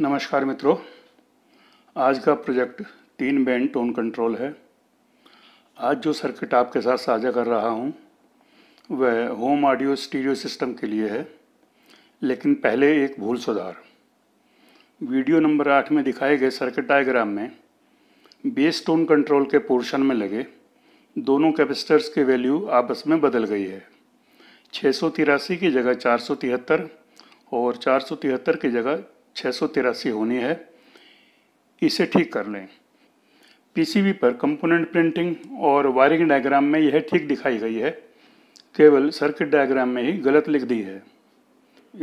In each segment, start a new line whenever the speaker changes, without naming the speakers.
नमस्कार मित्रों आज का प्रोजेक्ट तीन बैंड टोन कंट्रोल है आज जो सर्किट आपके साथ साझा कर रहा हूँ वह होम ऑडियो स्टीरियो सिस्टम के लिए है लेकिन पहले एक भूल सुधार वीडियो नंबर आठ में दिखाए गए सर्किट डायग्राम में बेस टोन कंट्रोल के पोर्शन में लगे दोनों कैपेसिटर्स के वैल्यू आपस में बदल गई है छः की जगह चार और चार की जगह छः होनी है इसे ठीक कर लें पीसीबी पर कंपोनेंट प्रिंटिंग और वायरिंग डायग्राम में यह ठीक दिखाई गई है केवल सर्किट डायग्राम में ही गलत लिख दी है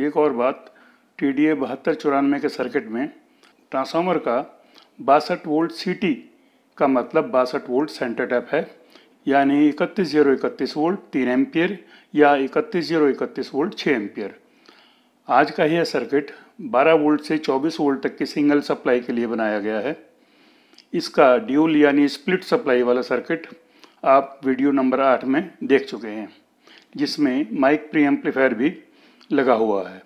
एक और बात टी डी ए बहत्तर चौरानवे के सर्किट में ट्रांसफार्मर का बासठ वोल्ट सी टी का मतलब बासठ वोल्ट सेंटर टैप है यानी इकतीस जीरो इकतीस वोल्ट तीन एम्पियर या इकतीस जीरो इकतीस वोल्ट छः एम्पियर आज का यह सर्किट 12 वोल्ट से 24 वोल्ट तक के सिंगल सप्लाई के लिए बनाया गया है इसका ड्यूल यानी स्प्लिट सप्लाई वाला सर्किट आप वीडियो नंबर आठ में देख चुके हैं जिसमें माइक प्री एम्पलीफायर भी लगा हुआ है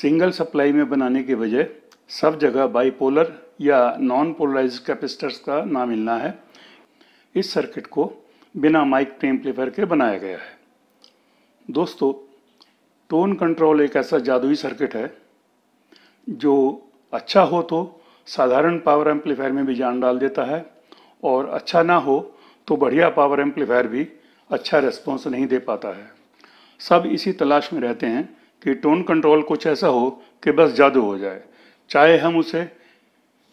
सिंगल सप्लाई में बनाने के बजाय सब जगह बाईपोलर या नॉन पोलराइज कैपेसिटर्स का ना मिलना है इस सर्किट को बिना माइक प्री एम्पलीफायर के बनाया गया है दोस्तों टोन कंट्रोल एक ऐसा जादुई सर्किट है जो अच्छा हो तो साधारण पावर एम्पलीफायर में भी जान डाल देता है और अच्छा ना हो तो बढ़िया पावर एम्पलीफायर भी अच्छा रिस्पॉन्स नहीं दे पाता है सब इसी तलाश में रहते हैं कि टोन कंट्रोल कुछ ऐसा हो कि बस जादू हो जाए चाहे हम उसे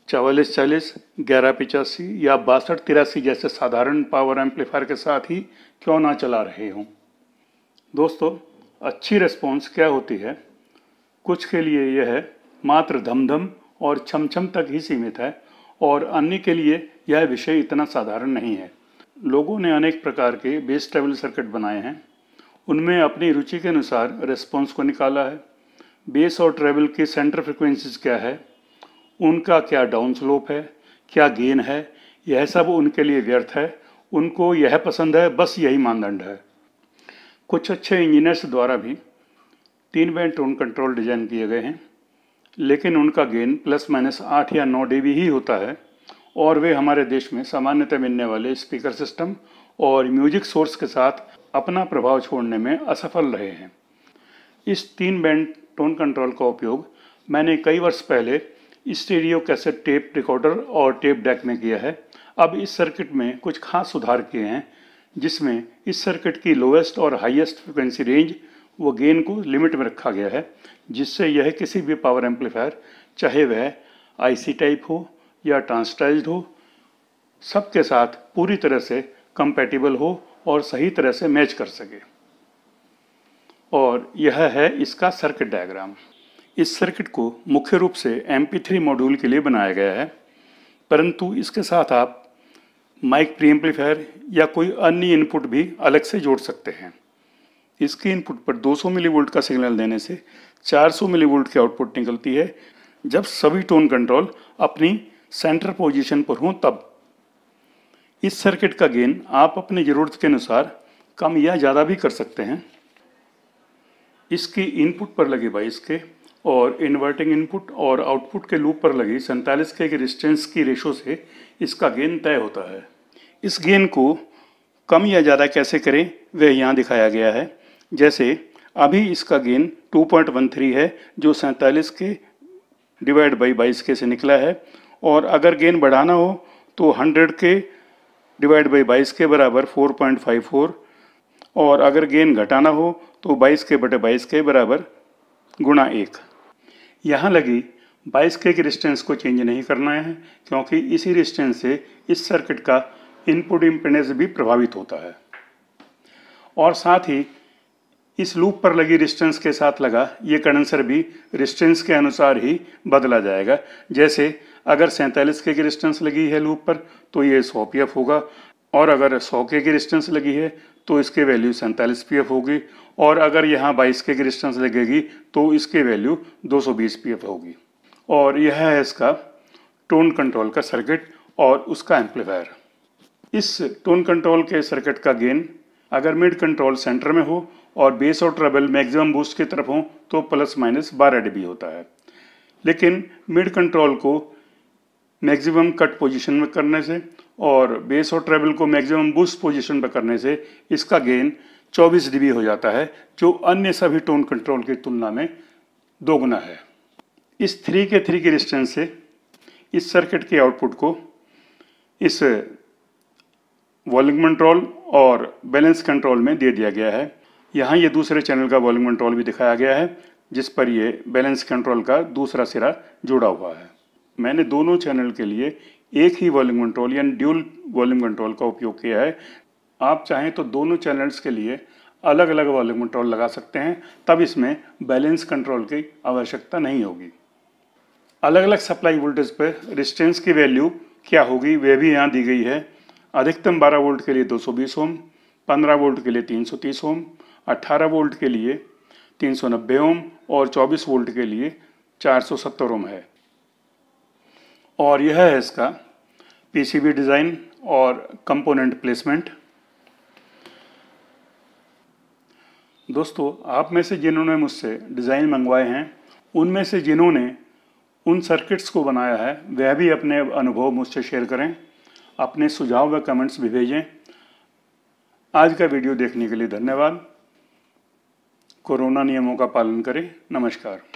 चवालीस चालीस ग्यारह पिचासी या बासठ तिरासी जैसे साधारण पावर एम्पलीफायर के साथ ही क्यों ना चला रहे हों दोस्तों अच्छी रिस्पॉन्स क्या होती है कुछ के लिए यह है मात्र धमधम और छमछम तक ही सीमित है और अन्य के लिए यह विषय इतना साधारण नहीं है लोगों ने अनेक प्रकार के बेस ट्रेवल सर्किट बनाए हैं उनमें अपनी रुचि के अनुसार रेस्पॉन्स को निकाला है बेस और ट्रेवल के सेंटर फ्रिक्वेंसीज क्या है उनका क्या डाउन स्लोप है क्या गेन है यह सब उनके लिए व्यर्थ है उनको यह पसंद है बस यही मानदंड है कुछ अच्छे इंजीनियर्स द्वारा भी तीन बैंड टोन कंट्रोल डिजाइन किए गए हैं लेकिन उनका गेन प्लस माइनस आठ या नौ डीबी ही होता है और वे हमारे देश में सामान्यतः मिलने वाले स्पीकर सिस्टम और म्यूजिक सोर्स के साथ अपना प्रभाव छोड़ने में असफल रहे हैं इस तीन बैंड टोन कंट्रोल का उपयोग मैंने कई वर्ष पहले स्टेडियो कैसेट टेप रिकॉर्डर और टेप डेक में किया है अब इस सर्किट में कुछ खास सुधार किए हैं जिसमें इस सर्किट की लोवेस्ट और हाईएस्ट फ्रिक्वेंसी रेंज वो गेन को लिमिट में रखा गया है जिससे यह किसी भी पावर एम्पलीफायर चाहे वह आईसी टाइप हो या ट्रांसटाइल्ड हो सबके साथ पूरी तरह से कंपेटिबल हो और सही तरह से मैच कर सके और यह है इसका सर्किट डायग्राम इस सर्किट को मुख्य रूप से एम थ्री मॉड्यूल के लिए बनाया गया है परंतु इसके साथ आप माइक प्री एम्पलीफायर या कोई अन्य इनपुट भी अलग से जोड़ सकते हैं इसके इनपुट पर 200 मिलीवोल्ट का सिग्नल देने से 400 मिलीवोल्ट की आउटपुट निकलती है जब सभी टोन कंट्रोल अपनी सेंटर पोजीशन पर हों तब इस सर्किट का गेन आप अपनी ज़रूरत के अनुसार कम या ज़्यादा भी कर सकते हैं इसके इनपुट पर लगे बाईस के और इन्वर्टिंग इनपुट और आउटपुट के लूप पर लगी सैंतालीस के रिस्टेंस की रेशो से इसका गेन तय होता है इस गेन को कम या ज़्यादा कैसे करें वह यहाँ दिखाया गया है जैसे अभी इसका गेन 2.13 है जो सैंतालीस के डिवाइड बाई बाईस के से निकला है और अगर गेन बढ़ाना हो तो 100 के डिवाइड बाई बाईस के बराबर 4.54 और अगर गेन घटाना हो तो 22 के बटे 22 के बराबर गुणा एक यहाँ लगी 22 के रिस्टेंस को चेंज नहीं करना है क्योंकि इसी रिस्टेंस से इस सर्किट का इनपुट इम्पेंडेंस भी प्रभावित होता है और साथ ही इस लूप पर लगी रिस्टेंस के साथ लगा ये कंडेंसर भी रिस्टेंस के अनुसार ही बदला जाएगा जैसे अगर सैंतालीस के की रिस्टेंस लगी है लूप पर तो ये सौ पी एफ होगा और अगर सौ के की रिस्टेंस लगी है तो इसके वैल्यू सैंतालीस पी एफ होगी और अगर यहाँ बाईस के की रिस्टेंस लगेगी तो इसके वैल्यू दो सौ बीस पी एफ होगी और यह है इसका टोन कंट्रोल का सर्किट और उसका एम्पलीफायर इस टोन कंट्रोल के सर्किट का गेन अगर मिड कंट्रोल सेंटर में हो और बेस और ट्रेबल मैक्सिमम बूस्ट की तरफ हों तो प्लस माइनस बारह डीबी होता है लेकिन मिड कंट्रोल को मैक्सिमम कट पोजीशन में करने से और बेस और ट्रेबल को मैक्सिमम बूस्ट पोजीशन पर करने से इसका गेन 24 डीबी हो जाता है जो अन्य सभी टोन कंट्रोल की तुलना में दोगुना है इस थ्री के थ्री के डिस्टेंस से इस सर्किट के आउटपुट को इस वॉल्यूम कंट्रोल और बैलेंस कंट्रोल में दे दिया गया है यहाँ ये दूसरे चैनल का वॉल्यूम कंट्रोल भी दिखाया गया है जिस पर ये बैलेंस कंट्रोल का दूसरा सिरा जुड़ा हुआ है मैंने दोनों चैनल के लिए एक ही वॉल्यूम कंट्रोल यानी ड्यूल वॉल्यूम कंट्रोल का उपयोग किया है आप चाहें तो दोनों चैनल्स के लिए अलग अलग वॉल्यूम कंट्रोल लगा सकते हैं तब इसमें बैलेंस कंट्रोल की आवश्यकता नहीं होगी अलग अलग सप्लाई वोल्टेज पर रिस्टेंस की वैल्यू क्या होगी वह भी यहाँ दी गई है अधिकतम 12 वोल्ट के लिए 220 ओम 15 वोल्ट के लिए 330 ओम 18 वोल्ट के लिए 390 ओम और 24 वोल्ट के लिए 470 ओम है और यह है इसका पीसीबी डिज़ाइन और कंपोनेंट प्लेसमेंट दोस्तों आप में से जिन्होंने मुझसे डिज़ाइन मंगवाए हैं उनमें से जिन्होंने उन सर्किट्स को बनाया है वह भी अपने अनुभव मुझसे शेयर करें अपने सुझाव व कमेंट्स भी भेजें आज का वीडियो देखने के लिए धन्यवाद कोरोना नियमों का पालन करें नमस्कार